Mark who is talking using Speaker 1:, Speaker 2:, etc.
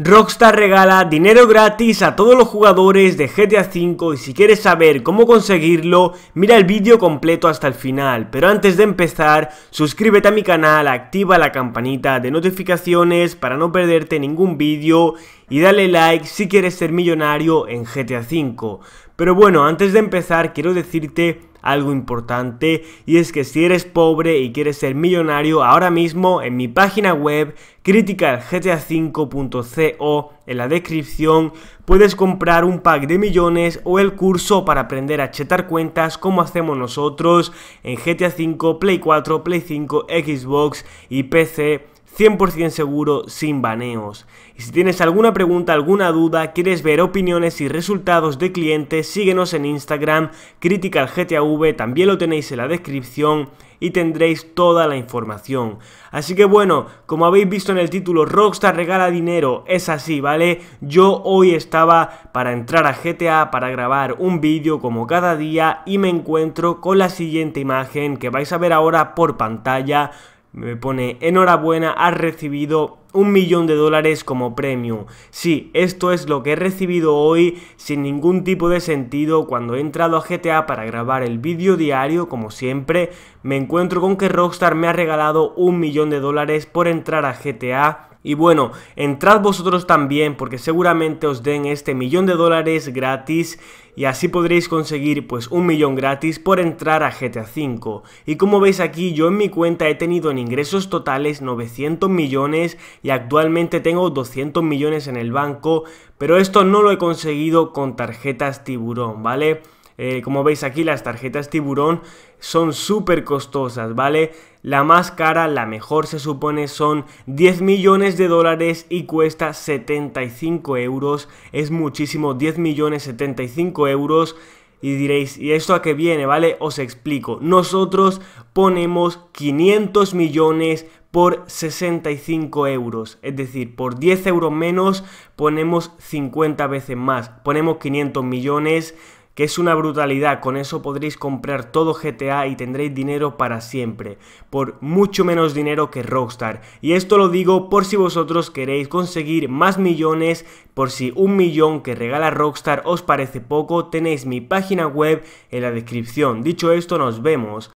Speaker 1: Rockstar regala dinero gratis a todos los jugadores de GTA V y si quieres saber cómo conseguirlo, mira el vídeo completo hasta el final. Pero antes de empezar, suscríbete a mi canal, activa la campanita de notificaciones para no perderte ningún vídeo y dale like si quieres ser millonario en GTA V. Pero bueno, antes de empezar quiero decirte algo importante y es que si eres pobre y quieres ser millonario, ahora mismo en mi página web criticalgta5.co en la descripción puedes comprar un pack de millones o el curso para aprender a chetar cuentas como hacemos nosotros en GTA 5, Play 4, Play 5, Xbox y PC 100% seguro, sin baneos. Y si tienes alguna pregunta, alguna duda, quieres ver opiniones y resultados de clientes, síguenos en Instagram, CriticalGTAV, también lo tenéis en la descripción y tendréis toda la información. Así que bueno, como habéis visto en el título, Rockstar regala dinero, es así, ¿vale? Yo hoy estaba para entrar a GTA, para grabar un vídeo como cada día y me encuentro con la siguiente imagen que vais a ver ahora por pantalla me pone enhorabuena, has recibido un millón de dólares como premio. Sí, esto es lo que he recibido hoy sin ningún tipo de sentido. Cuando he entrado a GTA para grabar el vídeo diario, como siempre, me encuentro con que Rockstar me ha regalado un millón de dólares por entrar a GTA y bueno, entrad vosotros también porque seguramente os den este millón de dólares gratis y así podréis conseguir pues un millón gratis por entrar a GTA V. Y como veis aquí yo en mi cuenta he tenido en ingresos totales 900 millones y actualmente tengo 200 millones en el banco, pero esto no lo he conseguido con tarjetas tiburón, ¿vale? Eh, como veis aquí, las tarjetas tiburón son súper costosas, ¿vale? La más cara, la mejor se supone, son 10 millones de dólares y cuesta 75 euros. Es muchísimo, 10 millones 75 euros. Y diréis, ¿y esto a qué viene? ¿Vale? Os explico. Nosotros ponemos 500 millones por 65 euros. Es decir, por 10 euros menos ponemos 50 veces más. Ponemos 500 millones que es una brutalidad. Con eso podréis comprar todo GTA y tendréis dinero para siempre, por mucho menos dinero que Rockstar. Y esto lo digo por si vosotros queréis conseguir más millones, por si un millón que regala Rockstar os parece poco, tenéis mi página web en la descripción. Dicho esto, nos vemos